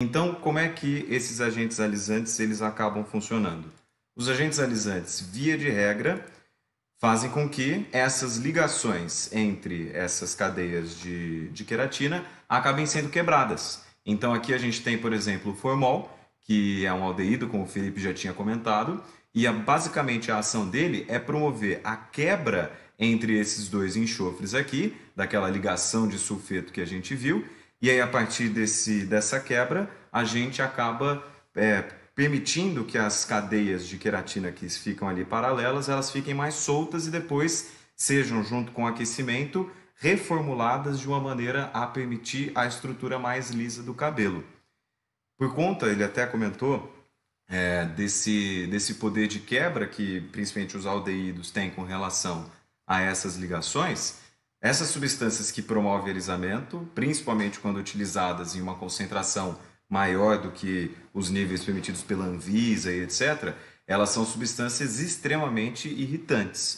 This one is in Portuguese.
Então, como é que esses agentes alisantes eles acabam funcionando? Os agentes alisantes, via de regra, fazem com que essas ligações entre essas cadeias de, de queratina acabem sendo quebradas. Então, aqui a gente tem, por exemplo, o formol, que é um aldeído, como o Felipe já tinha comentado, e a, basicamente a ação dele é promover a quebra entre esses dois enxofres aqui, daquela ligação de sulfeto que a gente viu, e aí, a partir desse, dessa quebra, a gente acaba é, permitindo que as cadeias de queratina que ficam ali paralelas, elas fiquem mais soltas e depois sejam, junto com o aquecimento, reformuladas de uma maneira a permitir a estrutura mais lisa do cabelo. Por conta, ele até comentou, é, desse, desse poder de quebra que principalmente os aldeídos têm com relação a essas ligações, essas substâncias que promovem alisamento, principalmente quando utilizadas em uma concentração maior do que os níveis permitidos pela Anvisa e etc., elas são substâncias extremamente irritantes.